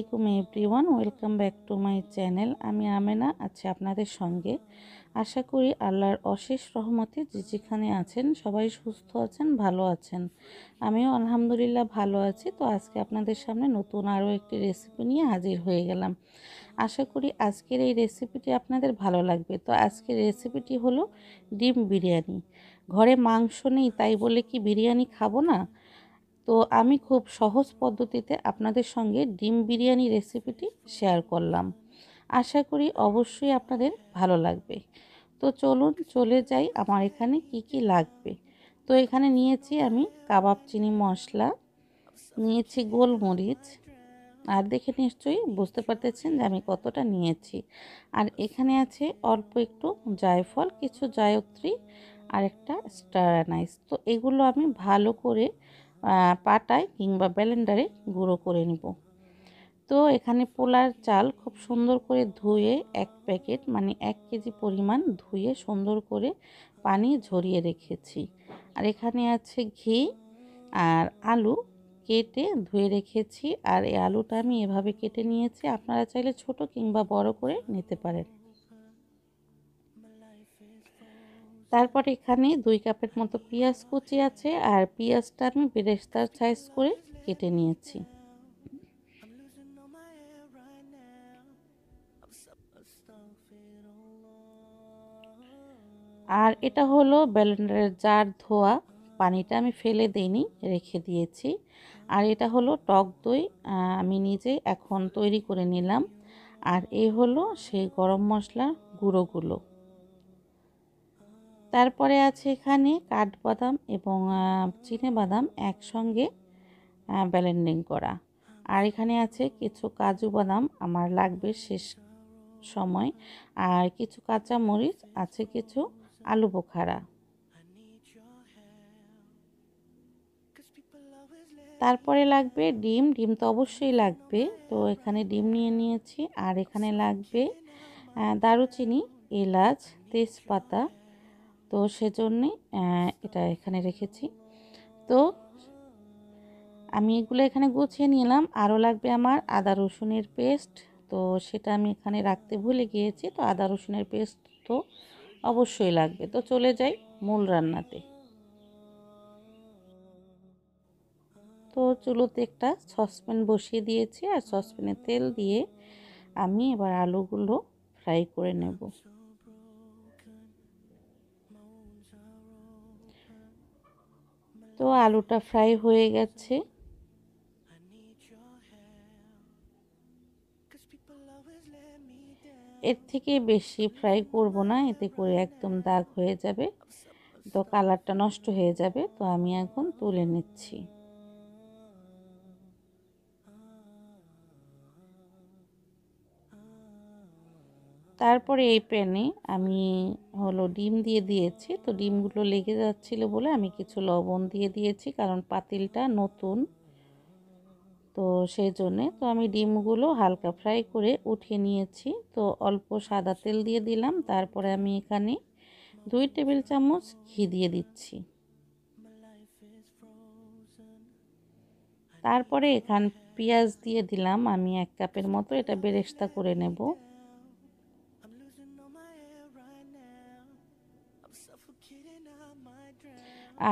every one welcome back to my channel আমি আমেনা আছি আপনাদের সঙ্গে আশা করি আল্লাহর অশেষ রহমতে যে যেখানে আছেন সবাই সুস্থ আছেন ভালো আছেন আমিও আলহামদুলিল্লাহ ভালো আছি তো আজকে আপনাদের সামনে নতুন আরও একটি রেসিপি নিয়ে হাজির হয়ে গেলাম আশা করি আজকের এই রেসিপিটি আপনাদের ভালো লাগবে তো আজকের রেসিপিটি হলো ডিম বিরিয়ানি ঘরে মাংস নেই তাই বলে কি বিরিয়ানি খাবো না তো আমি খুব সহজ পদ্ধতিতে আপনাদের সঙ্গে ডিম বিরিয়ানি রেসিপিটি শেয়ার করলাম আশা করি অবশ্যই আপনাদের ভালো লাগবে তো চলুন চলে যাই আমার এখানে কি কি লাগবে তো এখানে নিয়েছি আমি কাবাব চিনি মশলা নিয়েছি গোলমরিচ আর দেখে নিশ্চয়ই বুঝতে পারতেছেন যে আমি কতটা নিয়েছি আর এখানে আছে অল্প একটু জায়ফল কিছু জায়ত্রী আর একটা স্টার অ্যানাইস তো এগুলো আমি ভালো করে পাটায় কিংবা ব্যালেন্ডারে গুঁড়ো করে নিব তো এখানে পোলার চাল খুব সুন্দর করে ধুয়ে এক প্যাকেট মানে এক কেজি পরিমাণ ধুয়ে সুন্দর করে পানি ঝরিয়ে রেখেছি আর এখানে আছে ঘি আর আলু কেটে ধুয়ে রেখেছি আর এই আলুটা আমি এভাবে কেটে নিয়েছি আপনারা চাইলে ছোট কিংবা বড় করে নিতে পারেন তারপর এখানে দুই কাপের মতো পেঁয়াজ কুচি আছে আর পেঁয়াজটা আমি বেরেস্তার সাইজ করে কেটে নিয়েছি আর এটা হলো ব্যালেন্ডারের জার ধোয়া পানিটা আমি ফেলে দিইনি রেখে দিয়েছি আর এটা হলো টক দই আমি নিজে এখন তৈরি করে নিলাম আর এ হলো সেই গরম মশলার গুঁড়োগুলো তারপরে আছে এখানে কাঠবাদাম এবং চিনে বাদাম একসঙ্গে ব্যালেন্ডিং করা আর এখানে আছে কিছু কাজু বাদাম আমার লাগবে শেষ সময় আর কিছু কাঁচা মরিচ আছে কিছু আলু বোখারা তারপরে লাগবে ডিম ডিম তো অবশ্যই লাগবে তো এখানে ডিম নিয়ে নিয়েছি আর এখানে লাগবে দারুচিনি এলাচ তেজপাতা তো সেজন্যে এটা এখানে রেখেছি তো আমি এগুলো এখানে গুছিয়ে নিলাম আরও লাগবে আমার আদা রসুনের পেস্ট তো সেটা আমি এখানে রাখতে ভুলে গিয়েছি তো আদা রসুনের পেস্ট তো অবশ্যই লাগবে তো চলে যাই মূল রান্নাতে তো চুলোতে একটা সসপ্যান বসিয়ে দিয়েছি আর সসপ্যানে তেল দিয়ে আমি এবার আলুগুলো ফ্রাই করে নেব তো আলুটা ফ্রাই হয়ে গেছে এর থেকে বেশি ফ্রাই করব না এতে করে একদম দাগ হয়ে যাবে তো কালারটা নষ্ট হয়ে যাবে তো আমি এখন তুলে নিচ্ছি তারপরে এই প্যানে আমি হলো ডিম দিয়ে দিয়েছি তো ডিমগুলো লেগে যাচ্ছিল বলে আমি কিছু লবণ দিয়ে দিয়েছি কারণ পাতিলটা নতুন তো সেই জন্যে তো আমি ডিমগুলো হালকা ফ্রাই করে উঠিয়ে নিয়েছি তো অল্প সাদা তেল দিয়ে দিলাম তারপরে আমি এখানে দুই টেবিল চামচ ঘি দিয়ে দিচ্ছি তারপরে এখান পেঁয়াজ দিয়ে দিলাম আমি এক কাপের মতো এটা বেরেস্তা করে নেব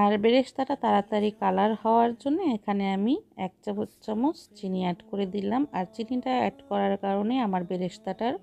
আর বেরেস্তাটা তাড়াতাড়ি কালার হওয়ার জন্য এখানে আমি এক চামচ চামচ চিনি অ্যাড করে দিলাম আর চিনিটা অ্যাড করার কারণে আমার বেরেস্তাটার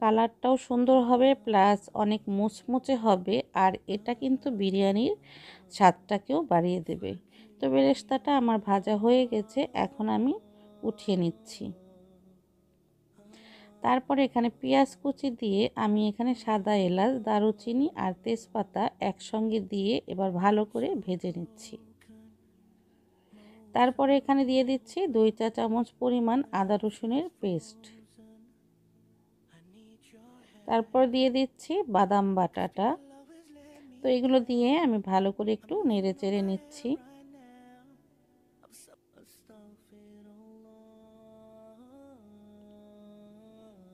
কালারটাও সুন্দর হবে প্লাস অনেক মুচমুচে হবে আর এটা কিন্তু বিরিয়ানির স্বাদটাকেও বাড়িয়ে দেবে তো বেরেস্তাটা আমার ভাজা হয়ে গেছে এখন আমি উঠিয়ে নিচ্ছি তারপরে এখানে পেঁয়াজ কুচি দিয়ে আমি এখানে সাদা এলাচ দারুচিনি আর তেজপাতা একসঙ্গে দিয়ে এবার ভালো করে ভেজে নিচ্ছি তারপরে এখানে দিয়ে দিচ্ছি দুই চা চামচ পরিমাণ আদা রসুনের পেস্ট তারপর দিয়ে দিচ্ছি বাদাম বাটাটা তো এগুলো দিয়ে আমি ভালো করে একটু নেড়ে চেড়ে নিচ্ছি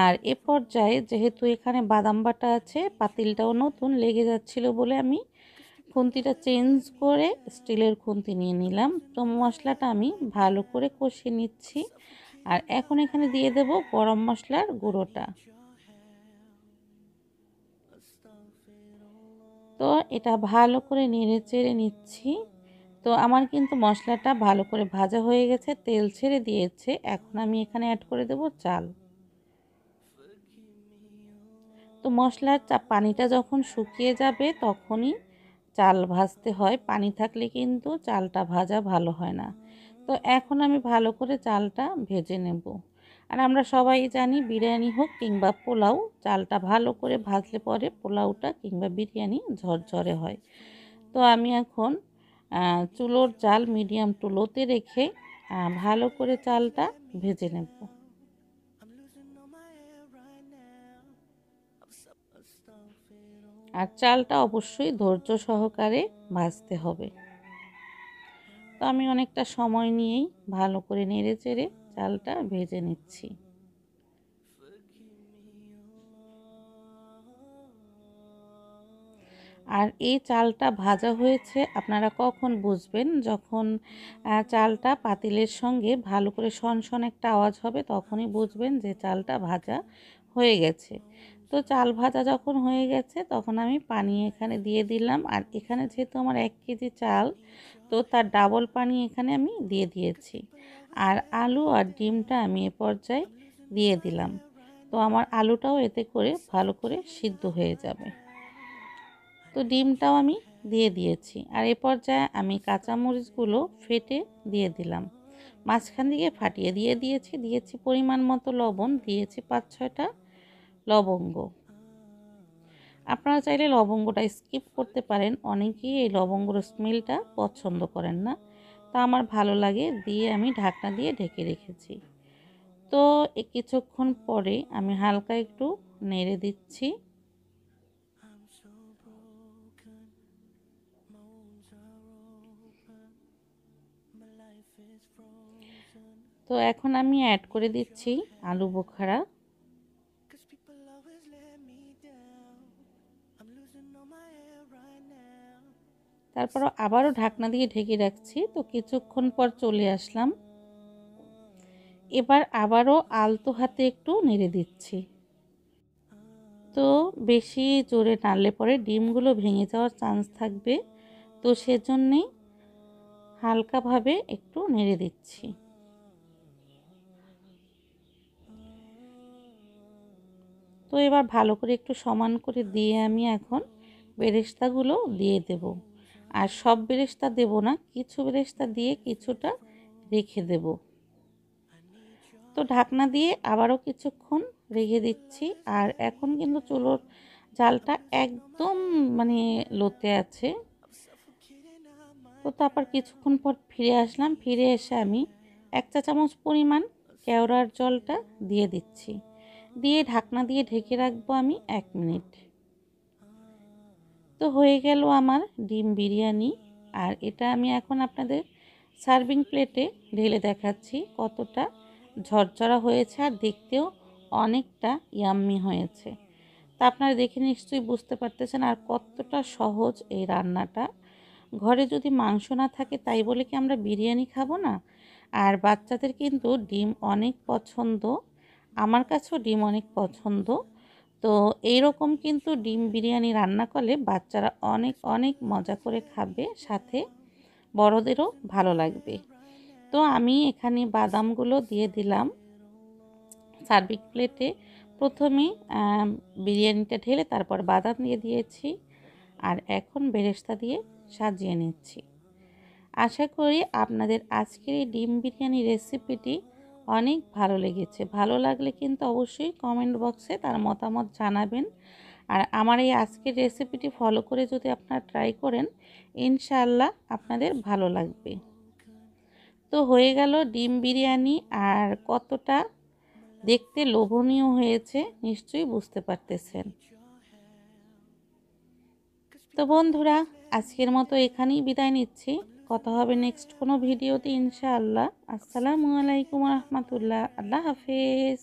আর এ পর্যায়ে যেহেতু এখানে বাদাম বাটা আছে পাতিলটাও নতুন লেগে যাচ্ছিল বলে আমি খুন্তিটা চেঞ্জ করে স্টিলের খুন্তি নিয়ে নিলাম তো মশলাটা আমি ভালো করে কষিয়ে নিচ্ছি আর এখন এখানে দিয়ে দেব গরম মশলার গুঁড়োটা তো এটা ভালো করে নেড়ে চেড়ে নিচ্ছি তো আমার কিন্তু মশলাটা ভালো করে ভাজা হয়ে গেছে তেল ছেড়ে দিয়েছে এখন আমি এখানে অ্যাড করে দেব চাল তো মশলার পানিটা যখন শুকিয়ে যাবে তখনই চাল ভাজতে হয় পানি থাকলে কিন্তু চালটা ভাজা ভালো হয় না তো এখন আমি ভালো করে চালটা ভেজে নেব আর আমরা সবাই জানি বিরিয়ানি হোক কিংবা পোলাও চালটা ভালো করে ভাজলে পরে পোলাওটা কিংবা বিরিয়ানি ঝরঝরে হয় তো আমি এখন চুলোর চাল মিডিয়াম টু লোতে রেখে ভালো করে চালটা ভেজে নেব আর চালটা অবশ্যই ধৈর্য সহকারে ভাজতে হবে তো আমি অনেকটা সময় নিয়েই ভালো করে নেড়ে চেড়ে চালটা ভেজে নিচ্ছি আর এই চালটা ভাজা হয়েছে আপনারা কখন বুঝবেন যখন চালটা পাতিলের সঙ্গে ভালো করে সনসন একটা আওয়াজ হবে তখনই বুঝবেন যে চালটা ভাজা হয়ে গেছে তো চাল ভাজা যখন হয়ে গেছে তখন আমি পানি এখানে দিয়ে দিলাম আর এখানে যেহেতু আমার এক কেজি চাল তো তার ডাবল পানি এখানে আমি দিয়ে দিয়েছি আর আলু আর ডিমটা আমি এ পর্যায়ে দিয়ে দিলাম তো আমার আলুটাও এতে করে ভালো করে সিদ্ধ হয়ে যাবে তো ডিমটাও আমি দিয়ে দিয়েছি আর এ পর্যায়ে আমি কাঁচামরিচগুলো ফেটে দিয়ে দিলাম মাঝখান দিকে ফাটিয়ে দিয়ে দিয়েছি দিয়েছি পরিমাণ মতো লবণ দিয়েছি পাঁচ ছয়টা লবঙ্গ আপনারা চাইলে লবঙ্গটা স্কিপ করতে পারেন অনেকেই এই লবঙ্গর স্মেলটা পছন্দ করেন না তা আমার ভালো লাগে দিয়ে আমি ঢাকনা দিয়ে ঢেকে রেখেছি তো কিছুক্ষণ পরে আমি হালকা একটু নেড়ে দিচ্ছি তো এখন আমি অ্যাড করে দিচ্ছি আলু বোখারা তারপর আবারও ঢাকনা দিয়ে ঢেকে রাখছি তো কিছুক্ষণ পর চলে আসলাম এবার আবারও আলতো হাতে একটু নেড়ে দিচ্ছি তো বেশি জোরে নাড়লে পরে ডিমগুলো ভেঙে যাওয়ার চান্স থাকবে তো সেজন্যে হালকাভাবে একটু নেড়ে দিচ্ছি তো এবার ভালো করে একটু সমান করে দিয়ে আমি এখন বেরেস্তাগুলো দিয়ে দেবো আর সব বেরেস্তা দেব না কিছু বেরেস্তা দিয়ে কিছুটা রেখে দেব তো ঢাকনা দিয়ে আবারও কিছুক্ষণ রেখে দিচ্ছি আর এখন কিন্তু চুলোর জালটা একদম মানে লোতে আছে তো তারপর কিছুক্ষণ পর ফিরে আসলাম ফিরে এসে আমি এক চা চামচ পরিমাণ কেওড়ার জলটা দিয়ে দিচ্ছি দিয়ে ঢাকনা দিয়ে ঢেকে রাখবো আমি এক মিনিট তো হয়ে গেল আমার ডিম বিরিয়ানি আর এটা আমি এখন আপনাদের সার্ভিং প্লেটে ঢেলে দেখাচ্ছি কতটা ঝরঝরা হয়েছে আর দেখতেও অনেকটা ইয়াম্মি হয়েছে তা আপনারা দেখে নিশ্চয়ই বুঝতে পারতেছেন আর কতটা সহজ এই রান্নাটা ঘরে যদি মাংস না থাকে তাই বলে কি আমরা বিরিয়ানি খাবো না আর বাচ্চাদের কিন্তু ডিম অনেক পছন্দ আমার কাছেও ডিম অনেক পছন্দ তো এইরকম কিন্তু ডিম বিরিয়ানি রান্না করলে বাচ্চারা অনেক অনেক মজা করে খাবে সাথে বড়দেরও ভালো লাগবে তো আমি এখানে বাদামগুলো দিয়ে দিলাম সার্ভিক প্লেটে প্রথমে বিরিয়ানিটা ঢেলে তারপর বাদাম দিয়ে দিয়েছি আর এখন বেরেস্তা দিয়ে সাজিয়ে নিচ্ছি আশা করি আপনাদের আজকের এই ডিম বিরিয়ানি রেসিপিটি অনেক ভালো লেগেছে ভালো লাগলে কিন্তু অবশ্যই কমেন্ট বক্সে তার মতামত জানাবেন আর আমার এই আজকের রেসিপিটি ফলো করে যদি আপনারা ট্রাই করেন ইনশাল্লাহ আপনাদের ভালো লাগবে তো হয়ে গেল ডিম বিরিয়ানি আর কতটা দেখতে লোভনীয় হয়েছে নিশ্চয়ই বুঝতে পারতেছেন তো বন্ধুরা আজকের মতো এখানেই বিদায় নিচ্ছি কথা হবে নেক্সট কোনো ভিডিওতে ইনশাআল্লাহ আসসালামু আলাইকুম রহমতুল্লাহ আল্লাহ হাফেজ